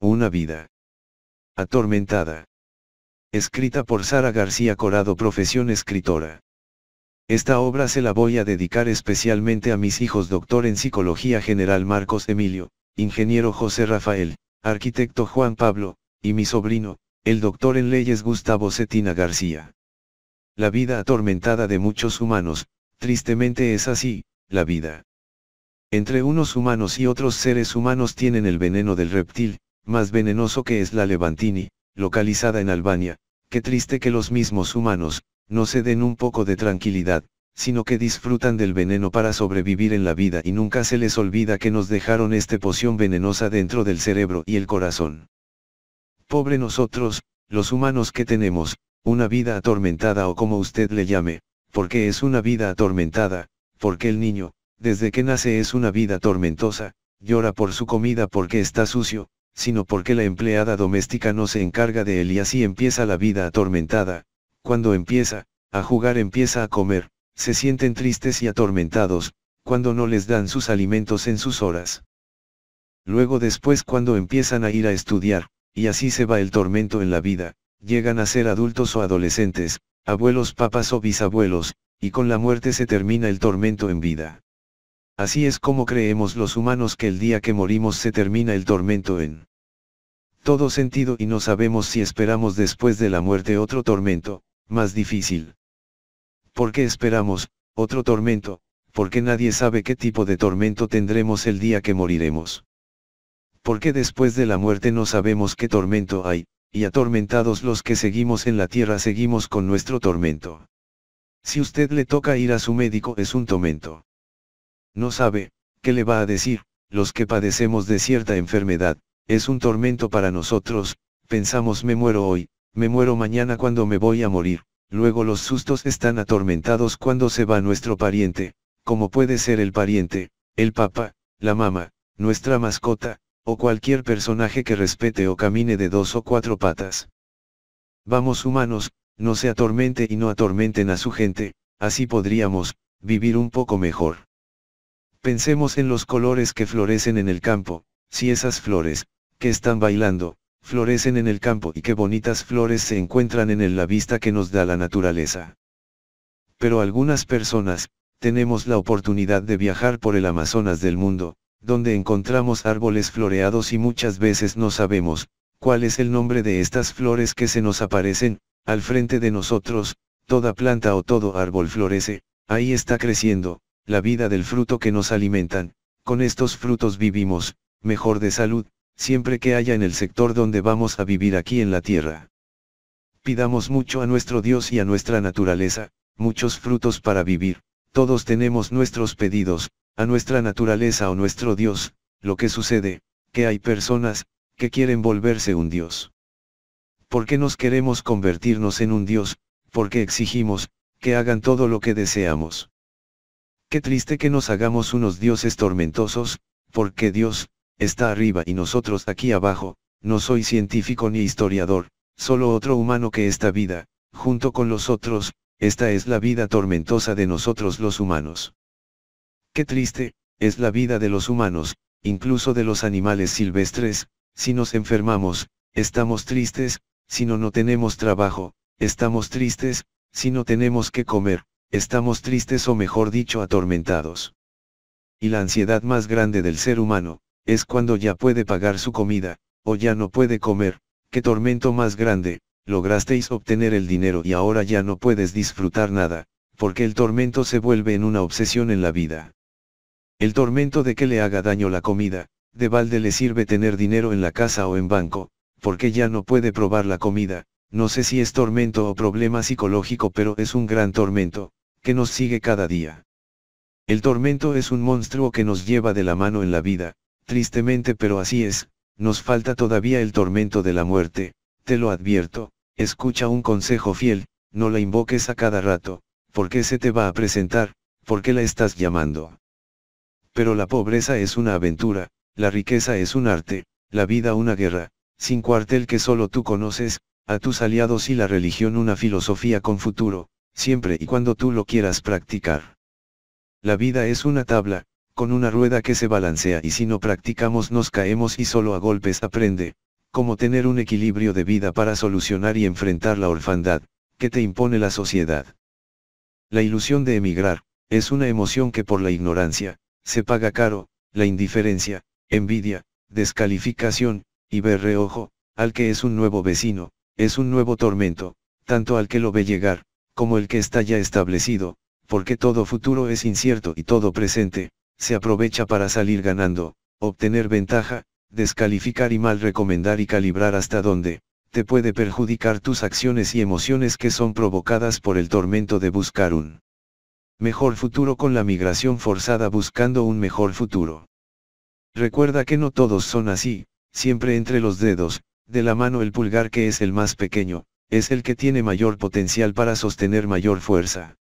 Una vida. Atormentada. Escrita por Sara García Corado, profesión escritora. Esta obra se la voy a dedicar especialmente a mis hijos doctor en psicología general Marcos Emilio, ingeniero José Rafael, arquitecto Juan Pablo, y mi sobrino, el doctor en leyes Gustavo Cetina García. La vida atormentada de muchos humanos, tristemente es así, la vida. Entre unos humanos y otros seres humanos tienen el veneno del reptil, más venenoso que es la Levantini, localizada en Albania, qué triste que los mismos humanos, no se den un poco de tranquilidad, sino que disfrutan del veneno para sobrevivir en la vida y nunca se les olvida que nos dejaron esta poción venenosa dentro del cerebro y el corazón. Pobre nosotros, los humanos que tenemos, una vida atormentada o como usted le llame, porque es una vida atormentada, porque el niño, desde que nace es una vida tormentosa, llora por su comida porque está sucio, sino porque la empleada doméstica no se encarga de él y así empieza la vida atormentada, cuando empieza, a jugar empieza a comer, se sienten tristes y atormentados, cuando no les dan sus alimentos en sus horas. Luego después cuando empiezan a ir a estudiar, y así se va el tormento en la vida, llegan a ser adultos o adolescentes, abuelos, papas o bisabuelos, y con la muerte se termina el tormento en vida. Así es como creemos los humanos que el día que morimos se termina el tormento en todo sentido y no sabemos si esperamos después de la muerte otro tormento, más difícil. ¿Por qué esperamos, otro tormento, porque nadie sabe qué tipo de tormento tendremos el día que moriremos? Porque después de la muerte no sabemos qué tormento hay, y atormentados los que seguimos en la tierra seguimos con nuestro tormento. Si usted le toca ir a su médico es un tormento. No sabe, ¿qué le va a decir? Los que padecemos de cierta enfermedad, es un tormento para nosotros, pensamos me muero hoy, me muero mañana cuando me voy a morir, luego los sustos están atormentados cuando se va nuestro pariente, como puede ser el pariente, el papa, la mamá, nuestra mascota, o cualquier personaje que respete o camine de dos o cuatro patas. Vamos humanos, no se atormente y no atormenten a su gente, así podríamos, vivir un poco mejor. Pensemos en los colores que florecen en el campo, si esas flores, que están bailando, florecen en el campo y qué bonitas flores se encuentran en la vista que nos da la naturaleza. Pero algunas personas, tenemos la oportunidad de viajar por el Amazonas del mundo, donde encontramos árboles floreados y muchas veces no sabemos, cuál es el nombre de estas flores que se nos aparecen, al frente de nosotros, toda planta o todo árbol florece, ahí está creciendo, la vida del fruto que nos alimentan, con estos frutos vivimos, mejor de salud, siempre que haya en el sector donde vamos a vivir aquí en la tierra. Pidamos mucho a nuestro Dios y a nuestra naturaleza, muchos frutos para vivir, todos tenemos nuestros pedidos, a nuestra naturaleza o nuestro Dios, lo que sucede, que hay personas, que quieren volverse un Dios. ¿Por qué nos queremos convertirnos en un Dios? Porque exigimos, que hagan todo lo que deseamos. Qué triste que nos hagamos unos dioses tormentosos, porque Dios, está arriba y nosotros aquí abajo, no soy científico ni historiador, solo otro humano que esta vida, junto con los otros, esta es la vida tormentosa de nosotros los humanos. Qué triste, es la vida de los humanos, incluso de los animales silvestres, si nos enfermamos, estamos tristes, si no no tenemos trabajo, estamos tristes, si no tenemos que comer, estamos tristes o mejor dicho atormentados. Y la ansiedad más grande del ser humano, es cuando ya puede pagar su comida, o ya no puede comer, qué tormento más grande, lograsteis obtener el dinero y ahora ya no puedes disfrutar nada, porque el tormento se vuelve en una obsesión en la vida. El tormento de que le haga daño la comida, de balde le sirve tener dinero en la casa o en banco, porque ya no puede probar la comida, no sé si es tormento o problema psicológico pero es un gran tormento, que nos sigue cada día. El tormento es un monstruo que nos lleva de la mano en la vida, tristemente pero así es, nos falta todavía el tormento de la muerte, te lo advierto, escucha un consejo fiel, no la invoques a cada rato, porque se te va a presentar, porque la estás llamando. Pero la pobreza es una aventura, la riqueza es un arte, la vida una guerra, sin cuartel que solo tú conoces, a tus aliados y la religión una filosofía con futuro, siempre y cuando tú lo quieras practicar. La vida es una tabla, con una rueda que se balancea y si no practicamos nos caemos y solo a golpes aprende, cómo tener un equilibrio de vida para solucionar y enfrentar la orfandad, que te impone la sociedad. La ilusión de emigrar, es una emoción que por la ignorancia, se paga caro, la indiferencia, envidia, descalificación, y reojo, al que es un nuevo vecino, es un nuevo tormento, tanto al que lo ve llegar, como el que está ya establecido, porque todo futuro es incierto y todo presente, se aprovecha para salir ganando, obtener ventaja, descalificar y mal recomendar y calibrar hasta donde, te puede perjudicar tus acciones y emociones que son provocadas por el tormento de buscar un mejor futuro con la migración forzada buscando un mejor futuro. Recuerda que no todos son así, siempre entre los dedos, de la mano el pulgar que es el más pequeño, es el que tiene mayor potencial para sostener mayor fuerza.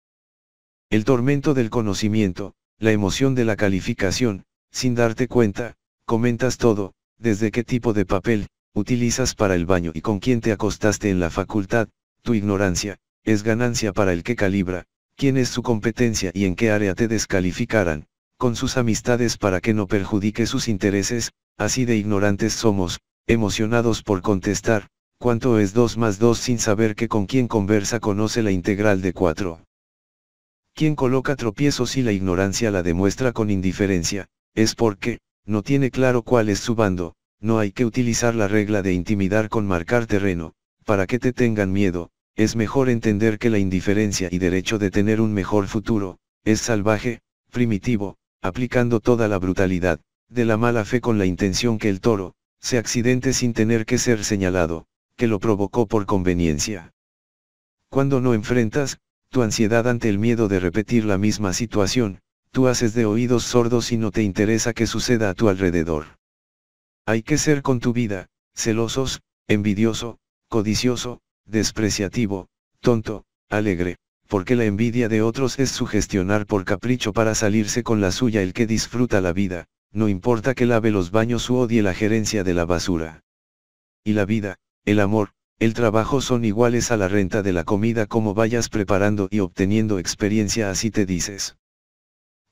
El tormento del conocimiento, la emoción de la calificación, sin darte cuenta, comentas todo, desde qué tipo de papel, utilizas para el baño y con quién te acostaste en la facultad, tu ignorancia, es ganancia para el que calibra, quién es su competencia y en qué área te descalificarán, con sus amistades para que no perjudique sus intereses, así de ignorantes somos, emocionados por contestar, ¿Cuánto es 2 más 2 sin saber que con quien conversa conoce la integral de 4? Quien coloca tropiezos y la ignorancia la demuestra con indiferencia, es porque, no tiene claro cuál es su bando, no hay que utilizar la regla de intimidar con marcar terreno, para que te tengan miedo, es mejor entender que la indiferencia y derecho de tener un mejor futuro, es salvaje, primitivo, aplicando toda la brutalidad, de la mala fe con la intención que el toro, se accidente sin tener que ser señalado que lo provocó por conveniencia. Cuando no enfrentas, tu ansiedad ante el miedo de repetir la misma situación, tú haces de oídos sordos y no te interesa que suceda a tu alrededor. Hay que ser con tu vida, celosos, envidioso, codicioso, despreciativo, tonto, alegre, porque la envidia de otros es sugestionar por capricho para salirse con la suya el que disfruta la vida, no importa que lave los baños u odie la gerencia de la basura. Y la vida, el amor, el trabajo son iguales a la renta de la comida como vayas preparando y obteniendo experiencia así te dices.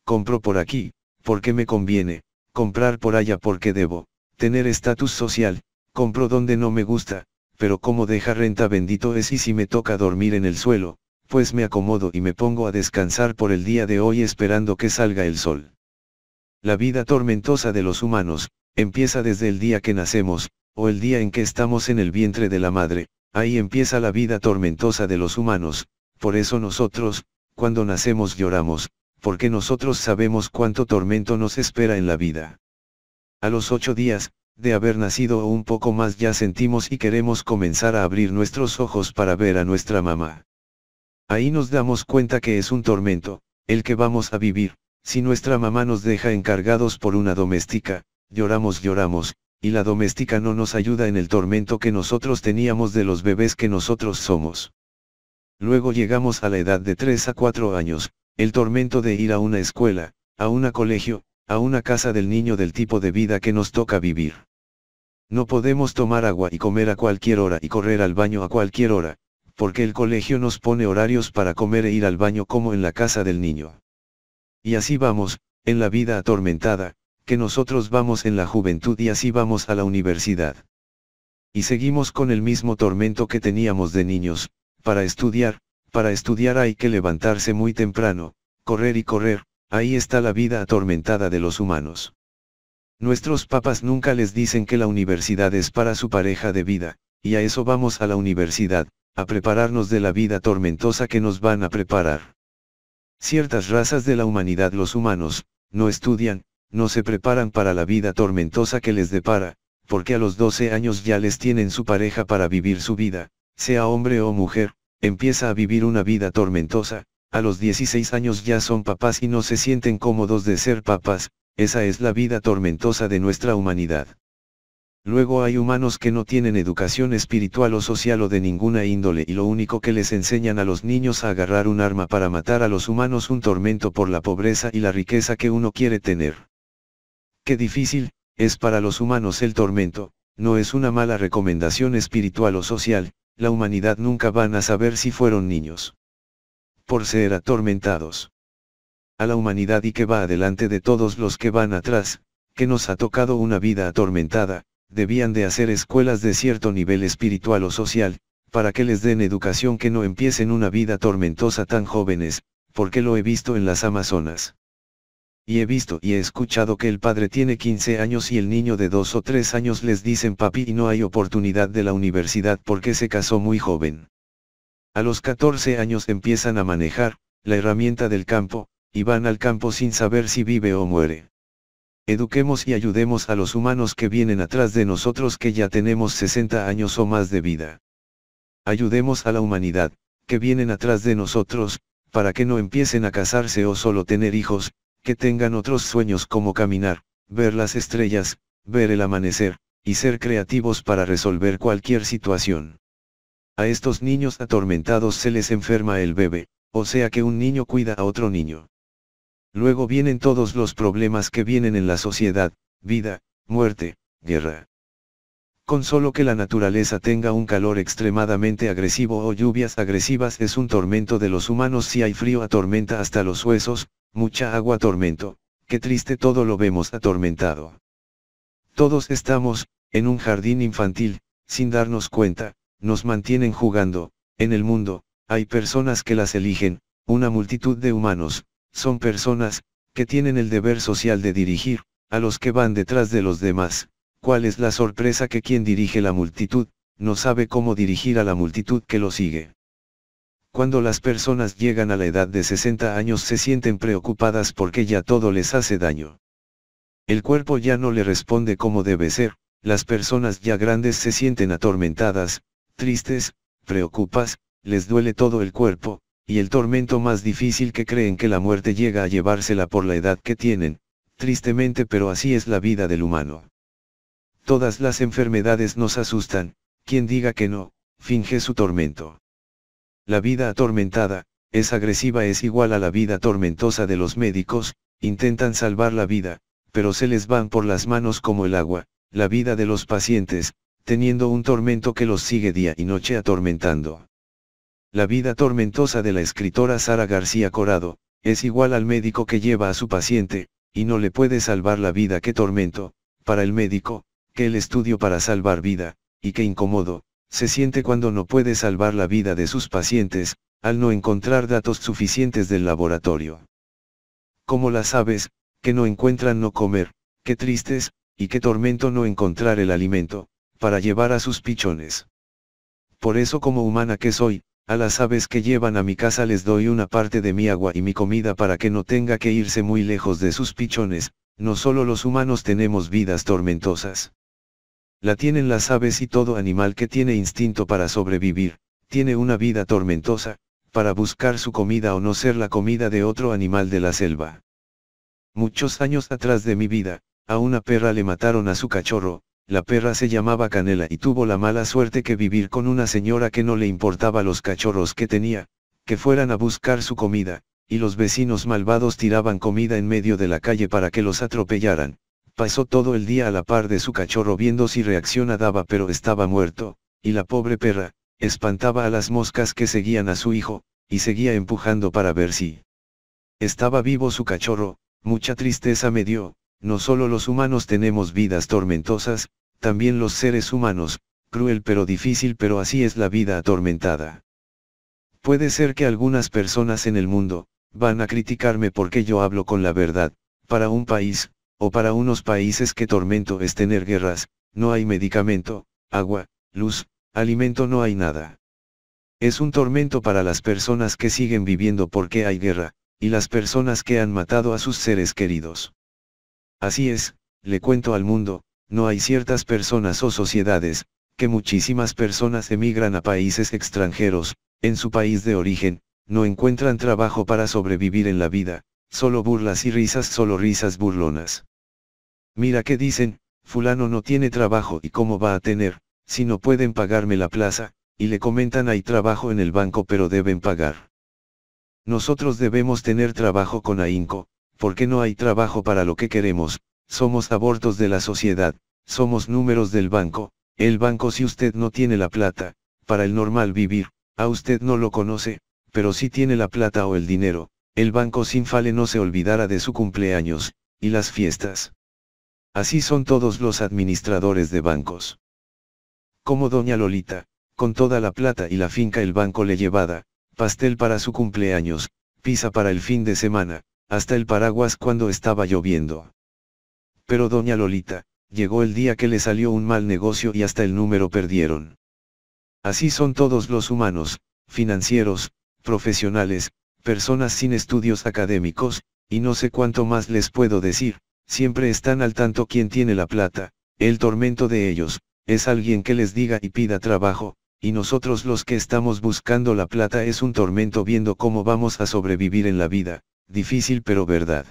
Compro por aquí, porque me conviene, comprar por allá porque debo, tener estatus social, compro donde no me gusta, pero como deja renta bendito es y si me toca dormir en el suelo, pues me acomodo y me pongo a descansar por el día de hoy esperando que salga el sol. La vida tormentosa de los humanos, empieza desde el día que nacemos, o el día en que estamos en el vientre de la madre, ahí empieza la vida tormentosa de los humanos, por eso nosotros, cuando nacemos lloramos, porque nosotros sabemos cuánto tormento nos espera en la vida. A los ocho días, de haber nacido o un poco más ya sentimos y queremos comenzar a abrir nuestros ojos para ver a nuestra mamá. Ahí nos damos cuenta que es un tormento, el que vamos a vivir, si nuestra mamá nos deja encargados por una doméstica, lloramos lloramos, y la doméstica no nos ayuda en el tormento que nosotros teníamos de los bebés que nosotros somos. Luego llegamos a la edad de 3 a 4 años, el tormento de ir a una escuela, a una colegio, a una casa del niño del tipo de vida que nos toca vivir. No podemos tomar agua y comer a cualquier hora y correr al baño a cualquier hora, porque el colegio nos pone horarios para comer e ir al baño como en la casa del niño. Y así vamos, en la vida atormentada, que nosotros vamos en la juventud y así vamos a la universidad. Y seguimos con el mismo tormento que teníamos de niños, para estudiar, para estudiar hay que levantarse muy temprano, correr y correr, ahí está la vida atormentada de los humanos. Nuestros papas nunca les dicen que la universidad es para su pareja de vida, y a eso vamos a la universidad, a prepararnos de la vida tormentosa que nos van a preparar. Ciertas razas de la humanidad los humanos, no estudian, no se preparan para la vida tormentosa que les depara, porque a los 12 años ya les tienen su pareja para vivir su vida, sea hombre o mujer, empieza a vivir una vida tormentosa, a los 16 años ya son papás y no se sienten cómodos de ser papás, esa es la vida tormentosa de nuestra humanidad. Luego hay humanos que no tienen educación espiritual o social o de ninguna índole y lo único que les enseñan a los niños a agarrar un arma para matar a los humanos un tormento por la pobreza y la riqueza que uno quiere tener. Qué difícil, es para los humanos el tormento, no es una mala recomendación espiritual o social, la humanidad nunca van a saber si fueron niños. Por ser atormentados. A la humanidad y que va adelante de todos los que van atrás, que nos ha tocado una vida atormentada, debían de hacer escuelas de cierto nivel espiritual o social, para que les den educación que no empiecen una vida tormentosa tan jóvenes, porque lo he visto en las Amazonas y he visto y he escuchado que el padre tiene 15 años y el niño de 2 o 3 años les dicen papi y no hay oportunidad de la universidad porque se casó muy joven. A los 14 años empiezan a manejar, la herramienta del campo, y van al campo sin saber si vive o muere. Eduquemos y ayudemos a los humanos que vienen atrás de nosotros que ya tenemos 60 años o más de vida. Ayudemos a la humanidad, que vienen atrás de nosotros, para que no empiecen a casarse o solo tener hijos, que tengan otros sueños como caminar, ver las estrellas, ver el amanecer, y ser creativos para resolver cualquier situación. A estos niños atormentados se les enferma el bebé, o sea que un niño cuida a otro niño. Luego vienen todos los problemas que vienen en la sociedad, vida, muerte, guerra. Con solo que la naturaleza tenga un calor extremadamente agresivo o lluvias agresivas es un tormento de los humanos si hay frío atormenta hasta los huesos, mucha agua tormento, qué triste todo lo vemos atormentado. Todos estamos, en un jardín infantil, sin darnos cuenta, nos mantienen jugando, en el mundo, hay personas que las eligen, una multitud de humanos, son personas, que tienen el deber social de dirigir, a los que van detrás de los demás, cuál es la sorpresa que quien dirige la multitud, no sabe cómo dirigir a la multitud que lo sigue. Cuando las personas llegan a la edad de 60 años se sienten preocupadas porque ya todo les hace daño. El cuerpo ya no le responde como debe ser, las personas ya grandes se sienten atormentadas, tristes, preocupas, les duele todo el cuerpo, y el tormento más difícil que creen que la muerte llega a llevársela por la edad que tienen, tristemente pero así es la vida del humano. Todas las enfermedades nos asustan, quien diga que no, finge su tormento. La vida atormentada, es agresiva es igual a la vida tormentosa de los médicos, intentan salvar la vida, pero se les van por las manos como el agua, la vida de los pacientes, teniendo un tormento que los sigue día y noche atormentando. La vida tormentosa de la escritora Sara García Corado, es igual al médico que lleva a su paciente, y no le puede salvar la vida que tormento, para el médico, que el estudio para salvar vida, y qué incomodo, se siente cuando no puede salvar la vida de sus pacientes, al no encontrar datos suficientes del laboratorio. Como las aves, que no encuentran no comer, qué tristes, y qué tormento no encontrar el alimento, para llevar a sus pichones. Por eso como humana que soy, a las aves que llevan a mi casa les doy una parte de mi agua y mi comida para que no tenga que irse muy lejos de sus pichones, no solo los humanos tenemos vidas tormentosas. La tienen las aves y todo animal que tiene instinto para sobrevivir, tiene una vida tormentosa, para buscar su comida o no ser la comida de otro animal de la selva. Muchos años atrás de mi vida, a una perra le mataron a su cachorro, la perra se llamaba Canela y tuvo la mala suerte que vivir con una señora que no le importaba los cachorros que tenía, que fueran a buscar su comida, y los vecinos malvados tiraban comida en medio de la calle para que los atropellaran. Pasó todo el día a la par de su cachorro viendo si reacciona daba pero estaba muerto, y la pobre perra, espantaba a las moscas que seguían a su hijo, y seguía empujando para ver si estaba vivo su cachorro, mucha tristeza me dio, no solo los humanos tenemos vidas tormentosas, también los seres humanos, cruel pero difícil pero así es la vida atormentada. Puede ser que algunas personas en el mundo, van a criticarme porque yo hablo con la verdad, para un país, o para unos países que tormento es tener guerras, no hay medicamento, agua, luz, alimento no hay nada. Es un tormento para las personas que siguen viviendo porque hay guerra, y las personas que han matado a sus seres queridos. Así es, le cuento al mundo, no hay ciertas personas o sociedades, que muchísimas personas emigran a países extranjeros, en su país de origen, no encuentran trabajo para sobrevivir en la vida, solo burlas y risas, solo risas burlonas. Mira qué dicen, fulano no tiene trabajo y cómo va a tener, si no pueden pagarme la plaza, y le comentan hay trabajo en el banco pero deben pagar. Nosotros debemos tener trabajo con ahínco, porque no hay trabajo para lo que queremos, somos abortos de la sociedad, somos números del banco, el banco si usted no tiene la plata, para el normal vivir, a usted no lo conoce, pero si tiene la plata o el dinero, el banco Sinfale no se olvidara de su cumpleaños, y las fiestas. Así son todos los administradores de bancos. Como doña Lolita, con toda la plata y la finca el banco le llevada, pastel para su cumpleaños, pizza para el fin de semana, hasta el paraguas cuando estaba lloviendo. Pero doña Lolita, llegó el día que le salió un mal negocio y hasta el número perdieron. Así son todos los humanos, financieros, profesionales, personas sin estudios académicos, y no sé cuánto más les puedo decir, siempre están al tanto quien tiene la plata, el tormento de ellos, es alguien que les diga y pida trabajo, y nosotros los que estamos buscando la plata es un tormento viendo cómo vamos a sobrevivir en la vida, difícil pero verdad.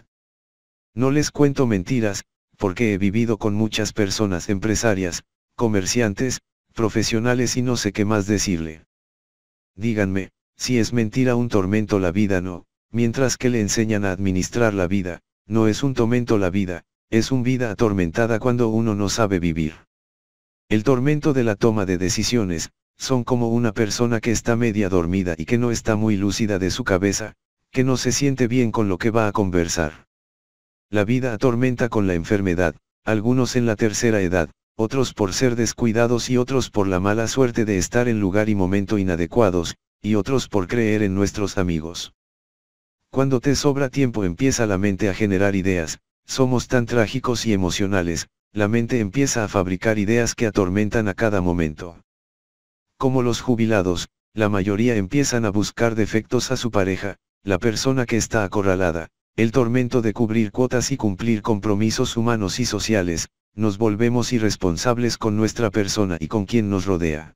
No les cuento mentiras, porque he vivido con muchas personas empresarias, comerciantes, profesionales y no sé qué más decirle. Díganme, si es mentira un tormento la vida no, mientras que le enseñan a administrar la vida, no es un tormento la vida, es un vida atormentada cuando uno no sabe vivir. El tormento de la toma de decisiones, son como una persona que está media dormida y que no está muy lúcida de su cabeza, que no se siente bien con lo que va a conversar. La vida atormenta con la enfermedad, algunos en la tercera edad, otros por ser descuidados y otros por la mala suerte de estar en lugar y momento inadecuados, y otros por creer en nuestros amigos. Cuando te sobra tiempo empieza la mente a generar ideas, somos tan trágicos y emocionales, la mente empieza a fabricar ideas que atormentan a cada momento. Como los jubilados, la mayoría empiezan a buscar defectos a su pareja, la persona que está acorralada, el tormento de cubrir cuotas y cumplir compromisos humanos y sociales, nos volvemos irresponsables con nuestra persona y con quien nos rodea.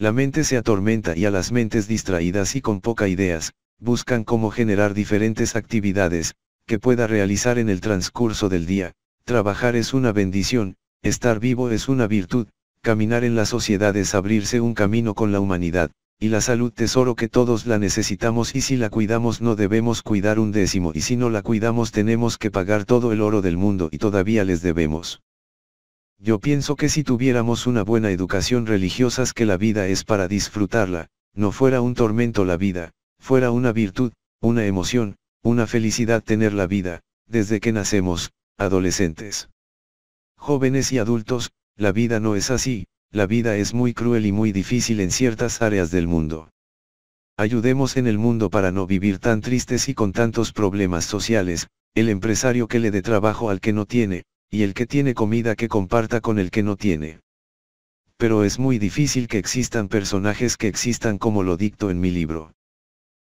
La mente se atormenta y a las mentes distraídas y con poca ideas, buscan cómo generar diferentes actividades, que pueda realizar en el transcurso del día, trabajar es una bendición, estar vivo es una virtud, caminar en la sociedad es abrirse un camino con la humanidad, y la salud tesoro que todos la necesitamos y si la cuidamos no debemos cuidar un décimo y si no la cuidamos tenemos que pagar todo el oro del mundo y todavía les debemos. Yo pienso que si tuviéramos una buena educación religiosa que la vida es para disfrutarla, no fuera un tormento la vida, fuera una virtud, una emoción, una felicidad tener la vida, desde que nacemos, adolescentes. Jóvenes y adultos, la vida no es así, la vida es muy cruel y muy difícil en ciertas áreas del mundo. Ayudemos en el mundo para no vivir tan tristes y con tantos problemas sociales, el empresario que le dé trabajo al que no tiene, y el que tiene comida que comparta con el que no tiene. Pero es muy difícil que existan personajes que existan como lo dicto en mi libro.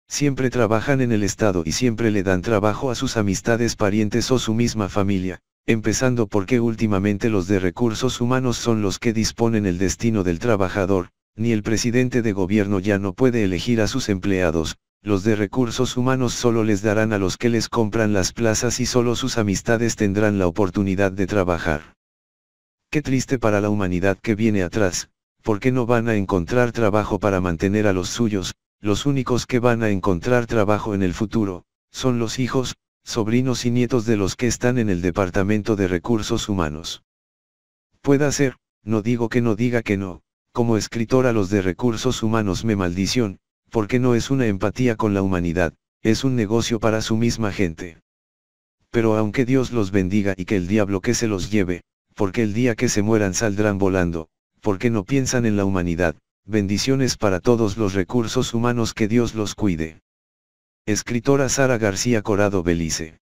Siempre trabajan en el Estado y siempre le dan trabajo a sus amistades, parientes o su misma familia, empezando porque últimamente los de recursos humanos son los que disponen el destino del trabajador, ni el presidente de gobierno ya no puede elegir a sus empleados, los de recursos humanos solo les darán a los que les compran las plazas y solo sus amistades tendrán la oportunidad de trabajar. Qué triste para la humanidad que viene atrás, porque no van a encontrar trabajo para mantener a los suyos, los únicos que van a encontrar trabajo en el futuro, son los hijos, sobrinos y nietos de los que están en el Departamento de Recursos Humanos. Pueda ser, no digo que no diga que no, como escritora a los de recursos humanos me maldición, porque no es una empatía con la humanidad, es un negocio para su misma gente. Pero aunque Dios los bendiga y que el diablo que se los lleve, porque el día que se mueran saldrán volando, porque no piensan en la humanidad, bendiciones para todos los recursos humanos que Dios los cuide. Escritora Sara García Corado Belice